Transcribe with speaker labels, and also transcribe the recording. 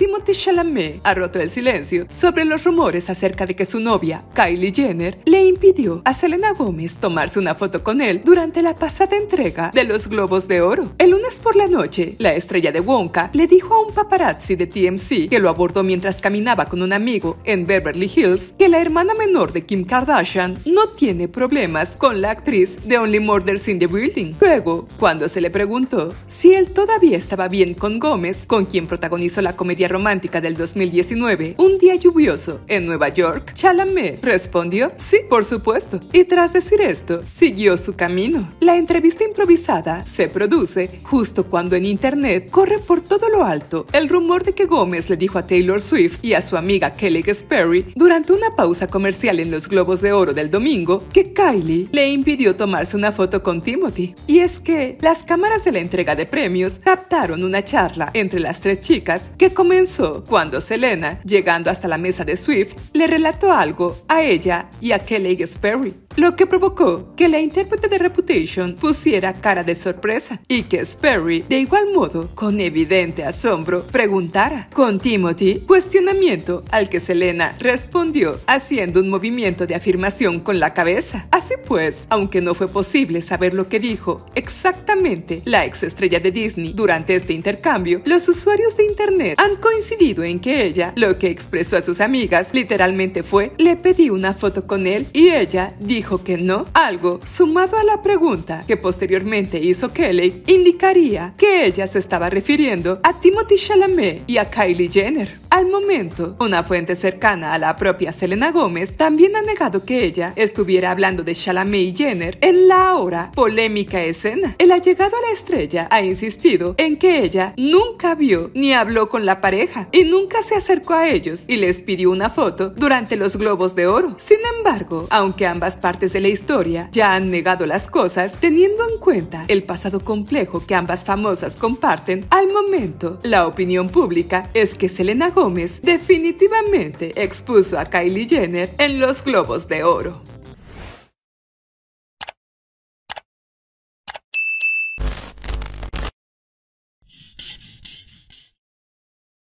Speaker 1: Timothy Chalamet ha roto el silencio sobre los rumores acerca de que su novia, Kylie Jenner, le impidió a Selena Gomez tomarse una foto con él durante la pasada entrega de los Globos de Oro. El lunes por la noche, la estrella de Wonka le dijo a un paparazzi de TMC que lo abordó mientras caminaba con un amigo en Beverly Hills que la hermana menor de Kim Kardashian no tiene problemas con la actriz de Only Murders in the Building. Luego, cuando se le preguntó si él todavía estaba bien con Gomez, con quien protagonizó la comedia romántica del 2019, un día lluvioso en Nueva York, Chalamet respondió, sí, por supuesto, y tras decir esto, siguió su camino. La entrevista improvisada se produce justo cuando en Internet corre por todo lo alto el rumor de que Gómez le dijo a Taylor Swift y a su amiga Kelly Sperry durante una pausa comercial en los Globos de Oro del domingo que Kylie le impidió tomarse una foto con Timothy. Y es que las cámaras de la entrega de premios captaron una charla entre las tres chicas que comenzó cuando Selena, llegando hasta la mesa de Swift, le relató algo a ella y a Kelly Sperry, lo que provocó que la intérprete de Reputation pusiera cara de sorpresa y que Sperry, de igual modo, con evidente asombro, preguntara con Timothy, cuestionamiento al que Selena respondió haciendo un movimiento de afirmación con la cabeza. Así pues, aunque no fue posible saber lo que dijo exactamente la ex estrella de Disney durante este intercambio, los usuarios de Internet han coincidido en que ella lo que expresó a sus amigas literalmente fue le pedí una foto con él y ella dijo que no, algo sumado a la pregunta que posteriormente hizo Kelly indicaría que ella se estaba refiriendo a Timothy Chalamet y a Kylie Jenner. Al momento, una fuente cercana a la propia Selena Gómez también ha negado que ella estuviera hablando de Chalamet y Jenner en la ahora polémica escena. El allegado a la estrella ha insistido en que ella nunca vio ni habló con la pareja y nunca se acercó a ellos y les pidió una foto durante los Globos de Oro. Sin embargo, aunque ambas partes de la historia ya han negado las cosas, teniendo en cuenta el pasado complejo que ambas famosas comparten, al momento la opinión pública es que Selena Gómez definitivamente expuso a Kylie Jenner en los Globos de Oro.